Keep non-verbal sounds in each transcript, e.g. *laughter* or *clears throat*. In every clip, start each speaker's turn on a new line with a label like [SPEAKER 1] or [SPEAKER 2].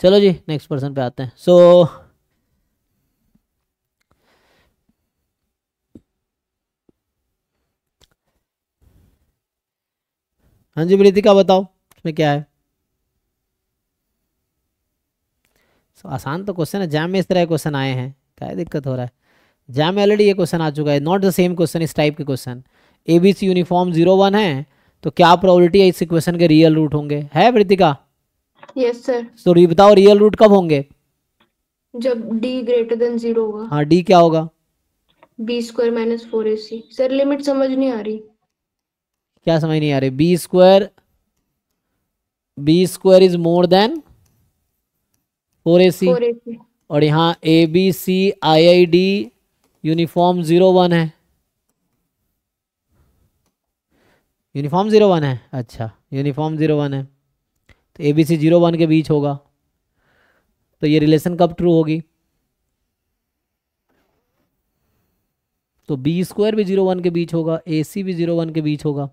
[SPEAKER 1] चलो जी next person पे आते हैं सो so, हाँ जी प्रीति का बताओ इसमें क्या है सो so, आसान तो क्वेश्चन है जैम में इस तरह के क्वेश्चन आए हैं क्या दिक्कत हो रहा है जैम में ऑलरेडी ये क्वेश्चन आ चुका है नॉट द सेम क्वेश्चन इस टाइप के question ABC uniform zero one है तो क्या प्रोबेबिलिटी है इस क्वेश्चन के रियल रूट होंगे है प्रीतिका यस सर तो बताओ रियल रूट कब होंगे जब डी ग्रेटर देन जीरो होगा हाँ डी क्या होगा B square minus four A C sir limit समझ नहीं आ रही क्या समझ नहीं आ रही B square B square is more than four A C और यहाँ A B C I I D uniform zero one है यूनिफॉर्म जीरो वन है अच्छा यूनिफॉर्म जीरो वन है तो A B C zero one के बीच होगा तो ये रिलेशन कब ट्रू होगी तो बी स्क्वायर भी जीरो वन के बीच होगा ए सी भी जीरो वन के बीच होगा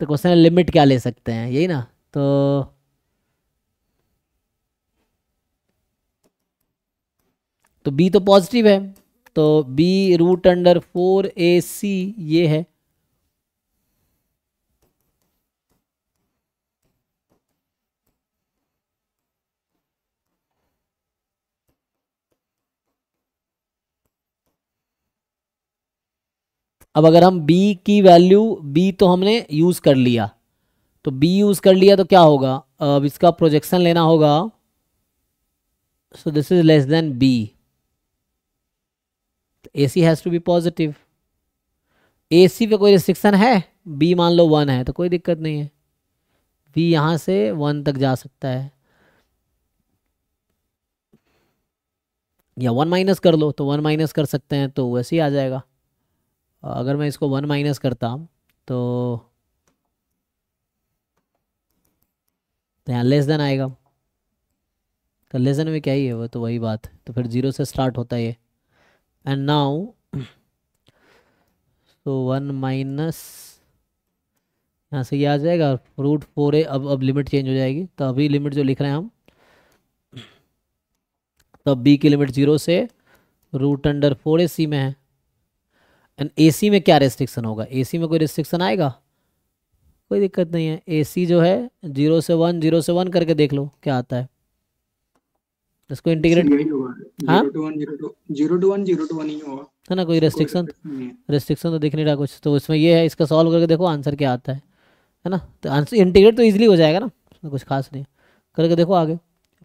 [SPEAKER 1] तो क्वेश्चन लिमिट क्या ले सकते हैं यही ना तो तो बी तो पॉजिटिव है तो B root under four A C ये है अब अगर हम बी की वैल्यू बी तो हमने यूज़ कर लिया तो बी यूज़ कर लिया तो क्या होगा अब इसका प्रोजेक्शन लेना होगा so this is less than B A C has to be positive A C पे कोई रिस्ट्रिक्शन है बी मान लो वन है तो कोई दिक्कत नहीं है बी यहां से वन तक जा सकता है या वन माइनस कर लो तो वन माइनस कर सकते हैं तो वैसे ही आ जाएगा अगर मैं इसको वन माइनस करता तो तो यहाँ लेस देन आएगा तो लेस देन में क्या ही है वो तो वही बात तो फिर ज़ीरो से स्टार्ट होता है एंड नाउ *clears throat* तो वन माइनस यहाँ से ये आ जाएगा रूट फोर ए अब अब लिमिट चेंज हो जाएगी तो अभी लिमिट जो लिख रहे हैं हम तब *clears throat* तो बी की लिमिट ज़ीरो से root under four A C में है एंड एसी में क्या रेस्ट्रिक्शन होगा एसी में कोई रेस्ट्रिक्शन आएगा कोई दिक्कत नहीं है एसी जो है जीरो से वन जीरो से वन करके देख लो क्या आता है इसको इंटीग्रेट हाँ है ना कोई रेस्ट्रिक्शन रेस्ट्रिक्शन तो दिख नहीं रहा कुछ तो उसमें ये है इसका सॉल्व करके देखो आंसर क्या आता है है ना तो आंसर इंटीग्रेट तो ईजिली हो जाएगा ना उसमें कुछ खास नहीं करके देखो आगे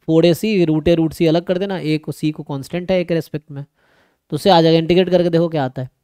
[SPEAKER 1] four A C root A root C अलग कर देना ए को सी को कांस्टेंट है एक रेस्पेक्ट में तो उससे आ जाएगा इंटीग्रेट करके देखो क्या आता है